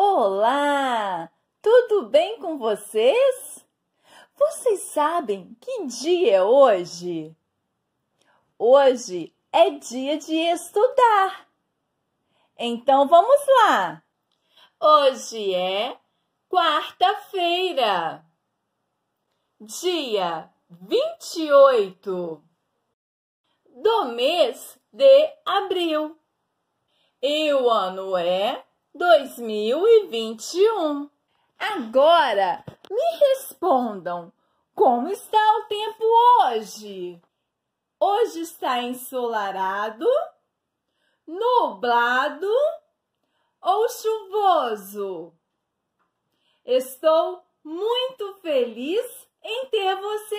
Olá! Tudo bem com vocês? Vocês sabem que dia é hoje? Hoje é dia de estudar. Então vamos lá! Hoje é quarta-feira, dia 28 do mês de abril. E o ano é 2021. Agora me respondam: como está o tempo hoje? Hoje está ensolarado, nublado ou chuvoso? Estou muito feliz em ter você